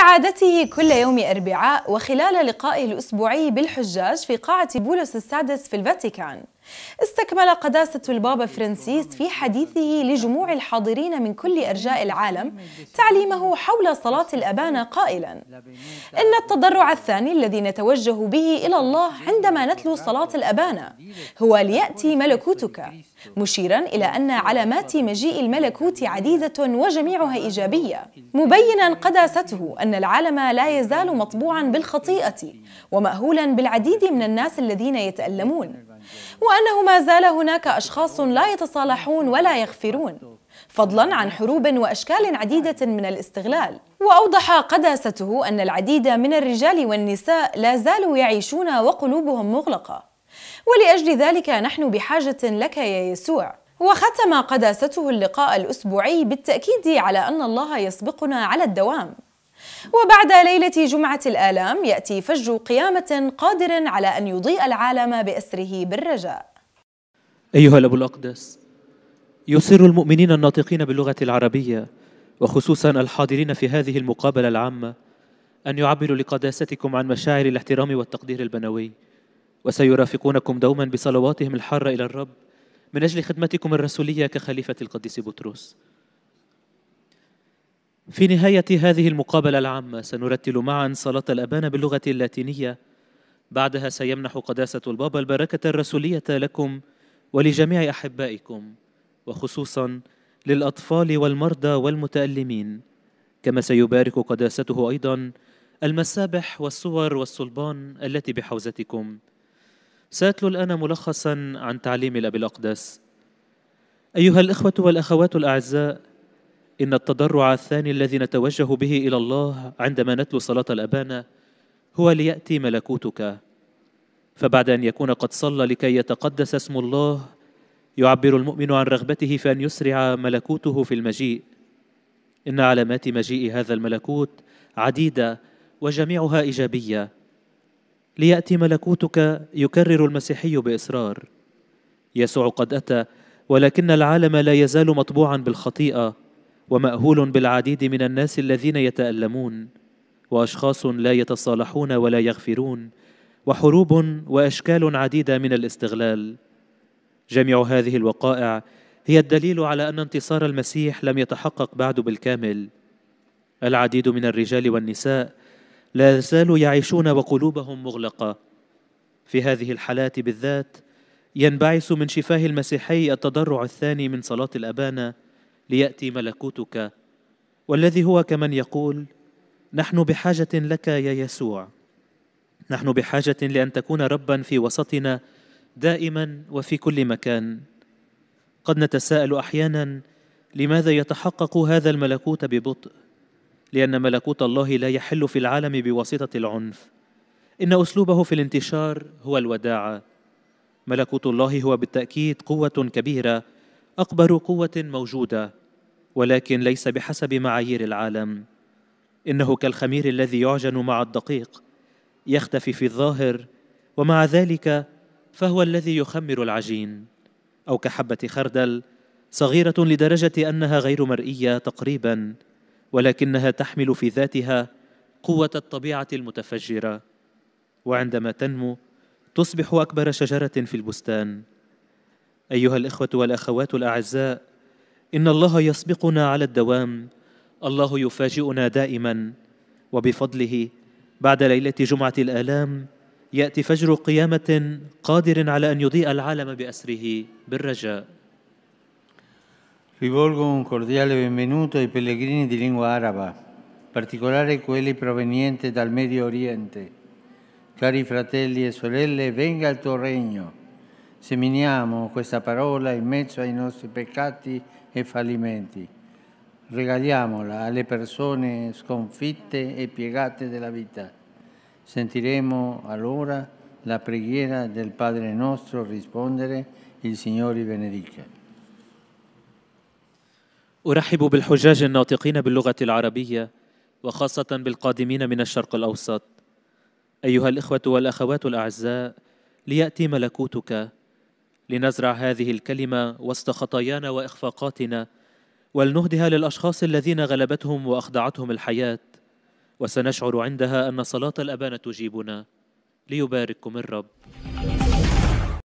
كعادته كل يوم أربعاء وخلال لقائه الأسبوعي بالحجاج في قاعة بولس السادس في الفاتيكان استكمل قداسة البابا فرانسيس في حديثه لجموع الحاضرين من كل أرجاء العالم تعليمه حول صلاة الأبانة قائلا إن التضرع الثاني الذي نتوجه به إلى الله عندما نتلو صلاة الأبانة هو ليأتي ملكوتك مشيرا إلى أن علامات مجيء الملكوت عديدة وجميعها إيجابية مبينا قداسته أن العالم لا يزال مطبوعا بالخطيئة ومأهولا بالعديد من الناس الذين يتألمون وأنه ما زال هناك أشخاص لا يتصالحون ولا يغفرون فضلا عن حروب وأشكال عديدة من الاستغلال وأوضح قداسته أن العديد من الرجال والنساء لا زالوا يعيشون وقلوبهم مغلقة ولأجل ذلك نحن بحاجة لك يا يسوع وختم قداسته اللقاء الأسبوعي بالتأكيد على أن الله يسبقنا على الدوام وبعد ليلة جمعة الآلام يأتي فج قيامة قادر على أن يضيء العالم بأسره بالرجاء أيها الأب الأقدس يصر المؤمنين الناطقين باللغة العربية وخصوصا الحاضرين في هذه المقابلة العامة أن يعبروا لقداستكم عن مشاعر الاحترام والتقدير البنوي وسيرافقونكم دوما بصلواتهم الحارة إلى الرب من أجل خدمتكم الرسولية كخليفة القديس بطرس في نهاية هذه المقابلة العامة سنرتل معا صلاة الأبان باللغة اللاتينية بعدها سيمنح قداسة البابا البركة الرسولية لكم ولجميع أحبائكم وخصوصا للأطفال والمرضى والمتألمين كما سيبارك قداسته أيضا المسابح والصور والصلبان التي بحوزتكم سأتلو الآن ملخصا عن تعليم الأب الأقدس أيها الإخوة والأخوات الأعزاء إن التضرع الثاني الذي نتوجه به إلى الله عندما نتلو صلاة الأبانة هو ليأتي ملكوتك فبعد أن يكون قد صلى لكي يتقدس اسم الله يعبر المؤمن عن رغبته في أن يسرع ملكوته في المجيء إن علامات مجيء هذا الملكوت عديدة وجميعها إيجابية ليأتي ملكوتك يكرر المسيحي بإصرار يسوع قد أتى ولكن العالم لا يزال مطبوعا بالخطيئة ومأهول بالعديد من الناس الذين يتألمون وأشخاص لا يتصالحون ولا يغفرون وحروب وأشكال عديدة من الاستغلال جميع هذه الوقائع هي الدليل على أن انتصار المسيح لم يتحقق بعد بالكامل العديد من الرجال والنساء لا يزالوا يعيشون وقلوبهم مغلقة في هذه الحالات بالذات ينبعث من شفاه المسيحي التضرع الثاني من صلاة الأبانة لياتي ملكوتك والذي هو كمن يقول نحن بحاجه لك يا يسوع نحن بحاجه لان تكون ربا في وسطنا دائما وفي كل مكان قد نتساءل احيانا لماذا يتحقق هذا الملكوت ببطء لان ملكوت الله لا يحل في العالم بواسطه العنف ان اسلوبه في الانتشار هو الوداعه ملكوت الله هو بالتاكيد قوه كبيره اكبر قوه موجوده ولكن ليس بحسب معايير العالم انه كالخمير الذي يعجن مع الدقيق يختفي في الظاهر ومع ذلك فهو الذي يخمر العجين او كحبه خردل صغيره لدرجه انها غير مرئيه تقريبا ولكنها تحمل في ذاتها قوه الطبيعه المتفجره وعندما تنمو تصبح اكبر شجره في البستان ايها الاخوه والاخوات الاعزاء ان الله يسبقنا على الدوام الله يفاجئنا دائما وبفضله بعد ليله جمعه الالام ياتي فجر قيامه قادر على ان يضيء العالم باسره بالرجاء Rivolgo un cordiale benvenuto ai pellegrini di lingua araba, particolare quelli provenienti dal Medio Oriente. Cari fratelli e sorelle, venga il tuo regno. Seminiamo questa parola in mezzo ai nostri peccati e fallimenti. Regaliamola alle persone sconfitte e piegate della vita. Sentiremo allora la preghiera del Padre nostro rispondere, il Signore benedica. ارحب بالحجاج الناطقين باللغه العربيه وخاصه بالقادمين من الشرق الاوسط ايها الاخوه والاخوات الاعزاء لياتي ملكوتك لنزرع هذه الكلمة وسط خطايانا وإخفاقاتنا ولنهدها للأشخاص الذين غلبتهم وأخضعتهم الحياة وسنشعر عندها أن صلاة الأبانة تجيبنا ليبارككم الرب